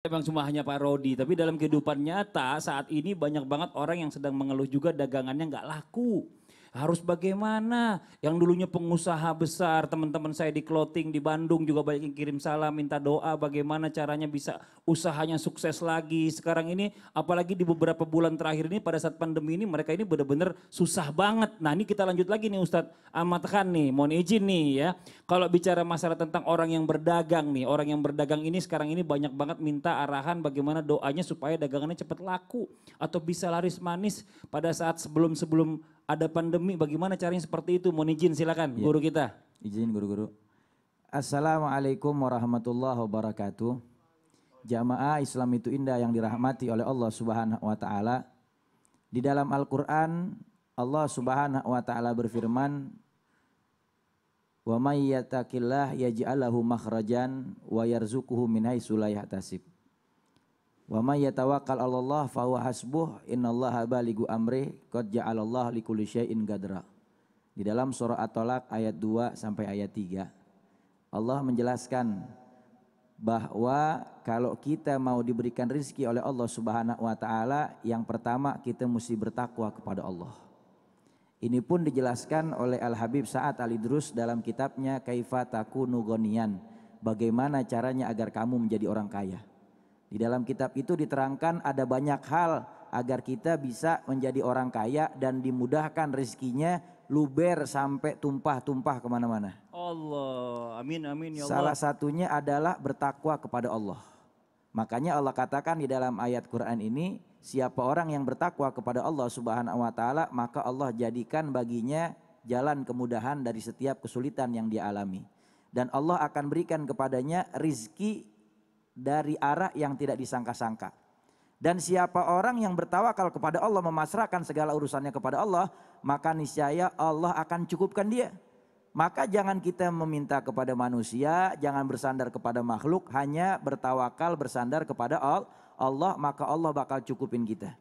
Emang cuma hanya Pak Rodi, tapi dalam kehidupan nyata saat ini banyak banget orang yang sedang mengeluh juga dagangannya nggak laku harus bagaimana? Yang dulunya pengusaha besar, teman-teman saya di clothing di Bandung juga banyak yang kirim salam, minta doa bagaimana caranya bisa usahanya sukses lagi. Sekarang ini apalagi di beberapa bulan terakhir ini pada saat pandemi ini mereka ini benar-benar susah banget. Nah ini kita lanjut lagi nih Ustadz Ahmad Khan nih, mohon izin nih ya. Kalau bicara masalah tentang orang yang berdagang nih, orang yang berdagang ini sekarang ini banyak banget minta arahan bagaimana doanya supaya dagangannya cepat laku atau bisa laris manis pada saat sebelum-sebelum ada pandemi bagaimana caranya seperti itu? Mohon izin silakan ya. guru kita. Izin guru-guru. Assalamualaikum warahmatullahi wabarakatuh. Jamaah Islam itu indah yang dirahmati oleh Allah Subhanahu wa taala. Di dalam Al-Qur'an Allah Subhanahu wa taala berfirman Wa may yattaqillah makhrajan wa yarzuquhu min haitsu Wa may yatawakkal 'alallah fa huwa hasbuh innallaha baligu amri qad ja'alallahu likulli syai'in gadra. Di dalam surah At-Talaq ayat 2 sampai ayat 3 Allah menjelaskan bahwa kalau kita mau diberikan rizki oleh Allah Subhanahu wa taala, yang pertama kita mesti bertakwa kepada Allah. Ini pun dijelaskan oleh Al Habib Sa'ad Al Idrus dalam kitabnya Kaifa Takunu Bagaimana caranya agar kamu menjadi orang kaya? Di dalam kitab itu diterangkan ada banyak hal agar kita bisa menjadi orang kaya dan dimudahkan rezekinya luber sampai tumpah-tumpah kemana-mana. Allah, amin amin ya Allah. Salah satunya adalah bertakwa kepada Allah. Makanya Allah katakan di dalam ayat Quran ini, siapa orang yang bertakwa kepada Allah Subhanahu wa taala, maka Allah jadikan baginya jalan kemudahan dari setiap kesulitan yang dia alami. Dan Allah akan berikan kepadanya rizki dari arah yang tidak disangka-sangka. Dan siapa orang yang bertawakal kepada Allah memasrahkan segala urusannya kepada Allah, maka niscaya Allah akan cukupkan dia. Maka jangan kita meminta kepada manusia, jangan bersandar kepada makhluk, hanya bertawakal bersandar kepada Allah, maka Allah bakal cukupin kita.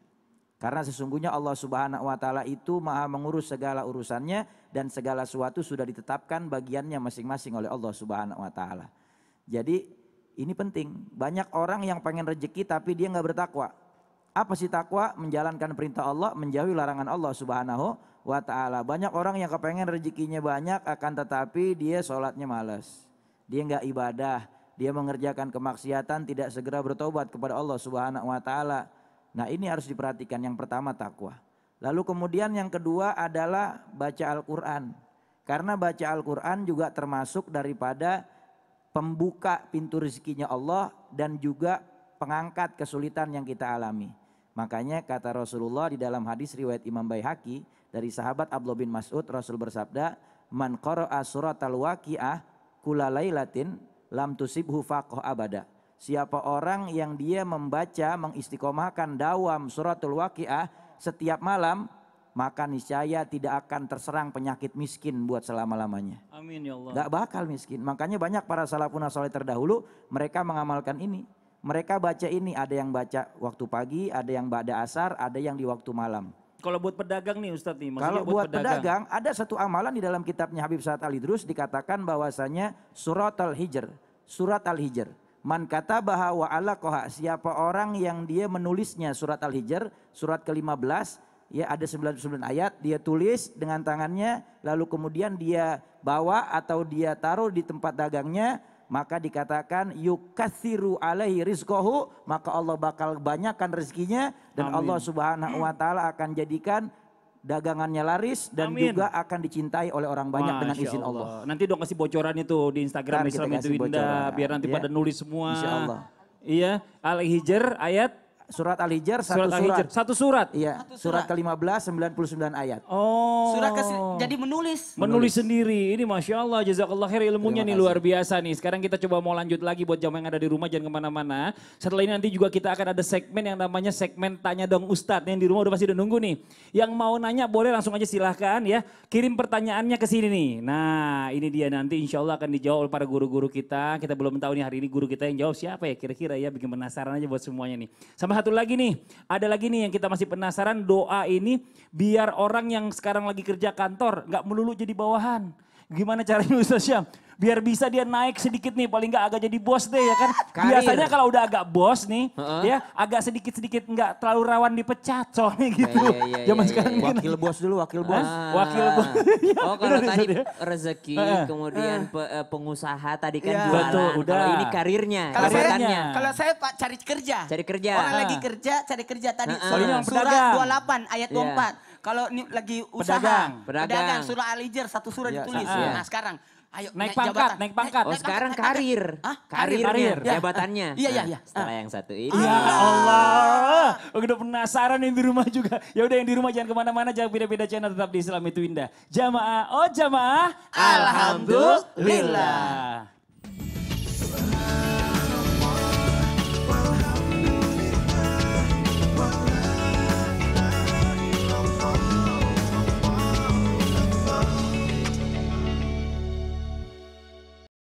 Karena sesungguhnya Allah Subhanahu wa taala itu Maha mengurus segala urusannya dan segala sesuatu sudah ditetapkan bagiannya masing-masing oleh Allah Subhanahu wa taala. Jadi ini penting. Banyak orang yang pengen rezeki tapi dia nggak bertakwa. Apa sih takwa? Menjalankan perintah Allah, menjauhi larangan Allah Subhanahu wa taala. Banyak orang yang kepengen rezekinya banyak akan tetapi dia sholatnya malas. Dia nggak ibadah, dia mengerjakan kemaksiatan tidak segera bertobat kepada Allah Subhanahu wa taala. Nah, ini harus diperhatikan yang pertama takwa. Lalu kemudian yang kedua adalah baca Al-Qur'an. Karena baca Al-Qur'an juga termasuk daripada pembuka pintu rezekinya Allah dan juga pengangkat kesulitan yang kita alami. Makanya kata Rasulullah di dalam hadis riwayat Imam Baihaqi dari sahabat Abdullah bin Mas'ud Rasul bersabda, "Man qara'a surat al-waqi'ah kula latin lam tusibhu faqah abada." Siapa orang yang dia membaca mengistiqomahkan dawam suratul waqiah setiap malam maka niscaya tidak akan terserang penyakit miskin buat selama-lamanya. Amin ya Allah. Gak bakal miskin. Makanya banyak para salafun soleh terdahulu mereka mengamalkan ini. Mereka baca ini, ada yang baca waktu pagi, ada yang pada asar, ada yang di waktu malam. Kalau buat pedagang nih Ustadz nih, Kalau buat, buat pedagang. pedagang, ada satu amalan di dalam kitabnya Habib Sa'ad Ali idrus dikatakan bahwasanya surat Al-Hijr. Surat Al-Hijr. Man kata bahwa Allah koha siapa orang yang dia menulisnya surat Al-Hijr, surat ke-15, ya ada 99 ayat, dia tulis dengan tangannya, lalu kemudian dia bawa atau dia taruh di tempat dagangnya, maka dikatakan yukasiru alaihi rizkohu, maka Allah bakal banyakkan rezekinya dan Amin. Allah subhanahu wa ta'ala akan jadikan dagangannya laris dan Amin. juga akan dicintai oleh orang banyak Masya dengan izin Allah. Allah. Nanti dong kasih bocoran itu di Instagram Islam itu indah, biar nanti ya. pada nulis semua. Insya Allah. Iya, Al-Hijr ayat surat Al-Hijr satu surat. al satu surat. Iya, surat, surat ke puluh sembilan ayat. Oh. Surat ke jadi menulis. menulis. Menulis sendiri. Ini Masya Allah, jazakallah khair ilmunya nih luar biasa nih. Sekarang kita coba mau lanjut lagi buat jamaah yang ada di rumah jangan kemana-mana. Setelah ini nanti juga kita akan ada segmen yang namanya segmen tanya dong Ustadz. Yang di rumah udah pasti udah nunggu nih. Yang mau nanya boleh langsung aja silahkan ya. Kirim pertanyaannya ke sini nih. Nah ini dia nanti insya Allah akan dijawab oleh para guru-guru kita. Kita belum tahu nih hari ini guru kita yang jawab siapa ya kira-kira ya. Bikin penasaran aja buat semuanya nih. Sama satu lagi nih, ada lagi nih yang kita masih penasaran doa ini biar orang yang sekarang lagi kerja kantor nggak melulu jadi bawahan Gimana caranya Ustaz Syam? biar bisa dia naik sedikit nih paling nggak agak jadi bos deh ya kan Karir. biasanya kalau udah agak bos nih uh-huh. ya agak sedikit sedikit nggak terlalu rawan dipecat soalnya iya, gitu yeah, yeah, yeah, zaman yeah, sekarang yeah, wakil bos dulu wakil bos ah. wakil bos ya, oh iya, kalau tadi ya. rezeki uh. kemudian uh. pengusaha tadi kan yeah. jualan Betul, udah. kalau ini karirnya karirnya kalau saya pak cari kerja cari kerja orang uh. lagi kerja cari kerja tadi uh-uh. soalnya surat 28 ayat yeah. 24 iya. Kalau ini lagi usaha, pedagang, pedagang. pedagang surah al satu surah ya, ditulis. Ah, ah. Nah, sekarang Ayo naik pangkat, jabatan. naik pangkat. Oh, sekarang naik karir. ah, Karir, karir. Ya. jabatannya. Iya, iya, nah, iya. Setelah uh. yang satu ini. Ah. Ya Allah. Oh, udah penasaran yang di rumah juga. Ya udah yang di rumah jangan kemana mana jangan beda-beda channel tetap di Islam itu indah. Jamaah, oh jamaah. Alhamdulillah. Alhamdulillah.